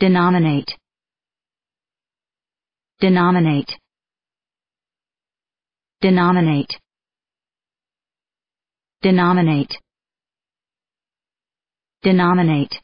denominate denominate denominate denominate denominate